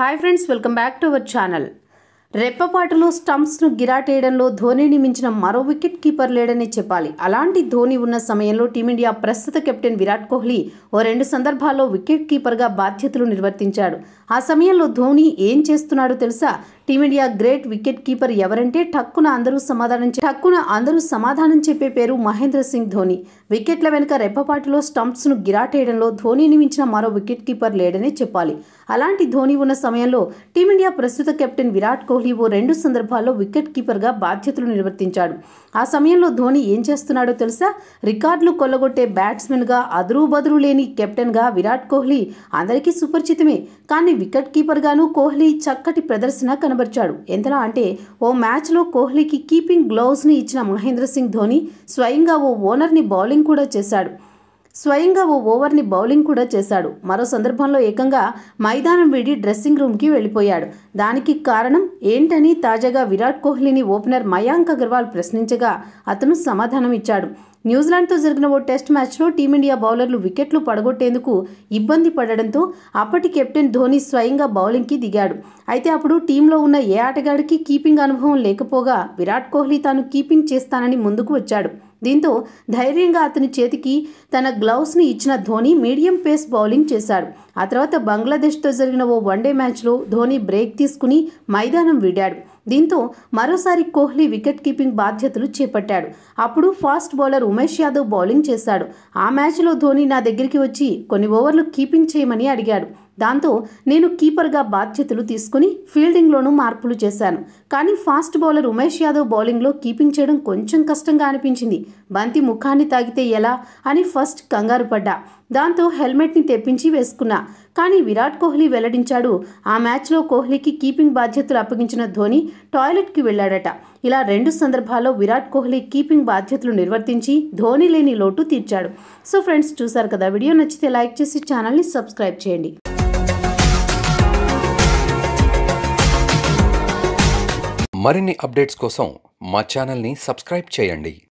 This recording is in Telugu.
hi friends welcome back to our channel రెప్పపాటులో స్టంప్స్ను గిరాటేయడంలో ధోనిని మించిన మరో వికెట్ కీపర్ లేడని చెప్పాలి అలాంటి ధోని ఉన్న సమయంలో టీమిండియా ప్రస్తుత కెప్టెన్ విరాట్ కోహ్లీ ఓ రెండు సందర్భాల్లో వికెట్ కీపర్గా బాధ్యతలు నిర్వర్తించాడు ఆ సమయంలో ధోని ఏం చేస్తున్నాడో తెలుసా టీమిండియా గ్రేట్ వికెట్ కీపర్ ఎవరంటే టక్కున అందరూ సమాధానం టక్కున అందరూ సమాధానం చెప్పే పేరు మహేంద్ర సింగ్ ధోని వికెట్ల వెనుక రెప్పపాటులో స్టంప్స్ను గిరాటేయడంలో ధోనిని మించిన మరో వికెట్ కీపర్ లేడనే చెప్పాలి అలాంటి ధోని ఉన్న సమయంలో టీమిండియా ప్రస్తుత కెప్టెన్ విరాట్ కోహ్లీ ఓ రెండు సందర్భాల్లో వికెట్ కీపర్గా బాధ్యతలు నిర్వర్తించాడు ఆ సమయంలో ధోని ఏం చేస్తున్నాడో తెలుసా రికార్డులు కొల్లగొట్టే బ్యాట్స్మెన్గా అదురు బదురు లేని కెప్టెన్ గా విరాట్ కోహ్లీ అందరికీ సుపరిచితమే కానీ వికెట్ కీపర్ గాను కోహ్లీ చక్కటి ప్రదర్శన కనబడి కనబరిచాడు ఎంతలా అంటే ఓ మ్యాచ్లో కోహ్లీకి కీపింగ్ గ్లౌస్ని ఇచ్చిన మహేంద్ర సింగ్ ధోని స్వయంగా ఓ ఓనర్ని బౌలింగ్ కూడా చేశాడు స్వయంగా ఓ ఓవర్ని బౌలింగ్ కూడా చేశాడు మరో సందర్భంలో ఏకంగా మైదానం వీడి డ్రెస్సింగ్ రూమ్కి వెళ్ళిపోయాడు దానికి కారణం ఏంటని తాజాగా విరాట్ కోహ్లీని ఓపెనర్ మయాంక్ అగర్వాల్ ప్రశ్నించగా అతను సమాధానం ఇచ్చాడు న్యూజిలాండ్తో జరిగిన ఓ టెస్ట్ మ్యాచ్లో టీమిండియా బౌలర్లు వికెట్లు పడగొట్టేందుకు ఇబ్బంది పడడంతో అప్పటి కెప్టెన్ ధోని స్వయంగా బౌలింగ్కి దిగాడు అయితే అప్పుడు టీంలో ఉన్న ఏ ఆటగాడికి కీపింగ్ అనుభవం లేకపోగా విరాట్ కోహ్లీ తాను కీపింగ్ చేస్తానని ముందుకు వచ్చాడు దీంతో ధైర్యంగా అతని చేతికి తన గ్లౌస్ని ఇచ్చిన ధోని మీడియం పేస్ బౌలింగ్ చేశాడు ఆ తర్వాత బంగ్లాదేశ్తో జరిగిన ఓ వన్డే మ్యాచ్లో ధోని బ్రేక్ తీసుకుని మైదానం విడాడు దీంతో మరోసారి కోహ్లీ వికెట్ కీపింగ్ బాధ్యతలు చేపట్టాడు అప్పుడు fast bowler Umesh Yadav bowling చేశాడు ఆ మ్యాచ్లో ధోని నా దగ్గరికి వచ్చి కొన్ని ఓవర్లు కీపింగ్ చేయమని అడిగాడు దాంతో నేను కీపర్గా బాధ్యతలు తీసుకుని ఫీల్డింగ్లోనూ మార్పులు చేశాను కానీ ఫాస్ట్ బౌలర్ ఉమేష్ యాదవ్ బౌలింగ్లో కీపింగ్ చేయడం కొంచెం కష్టంగా అనిపించింది బంతి ముఖాన్ని తాగితే ఎలా అని ఫస్ట్ కంగారు పడ్డా దాంతో హెల్మెట్ని తెప్పించి వేసుకున్నా కానీ విరాట్ కోహ్లీ వెల్లడించాడు ఆ మ్యాచ్లో కోహ్లీకి కీపింగ్ బాధ్యతలు అప్పగించిన ధోని టాయిలెట్కి వెళ్ళాడట ఇలా రెండు సందర్భాల్లో విరాట్ కోహ్లీ కీపింగ్ బాధ్యతలు నిర్వర్తించి ధోని లేని లోటు తీర్చాడు సో ఫ్రెండ్స్ చూసారు కదా వీడియో నచ్చితే లైక్ చేసి ఛానల్ని సబ్స్క్రైబ్ చేయండి మరిన్ని అప్డేట్స్ కోసం మా ఛానల్ని సబ్స్క్రైబ్ చేయండి